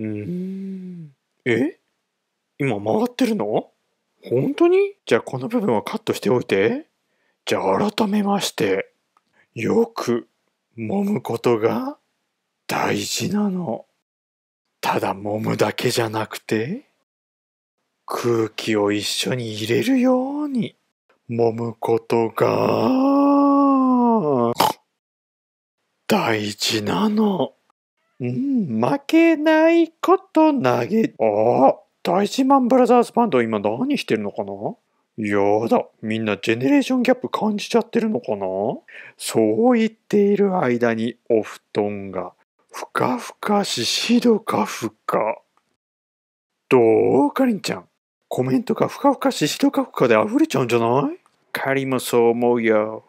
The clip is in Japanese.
うん。え今曲がってるの本当にじゃあこの部分はカットしておいて。じゃあ改めまして、よく揉むことが大事なの。ただ揉むだけじゃなくて、空気を一緒に入れるように揉むことが大事なの。ん負けないこと投げ、あ大事マンブラザーズバンド今何してるのかないやだ、みんなジェネレーションギャップ感じちゃってるのかなそう言っている間にお布団がふかふかししどかふか。どうかりんちゃん、コメントがふかふかししどかふかで溢れちゃうんじゃないかりもそう思うよ。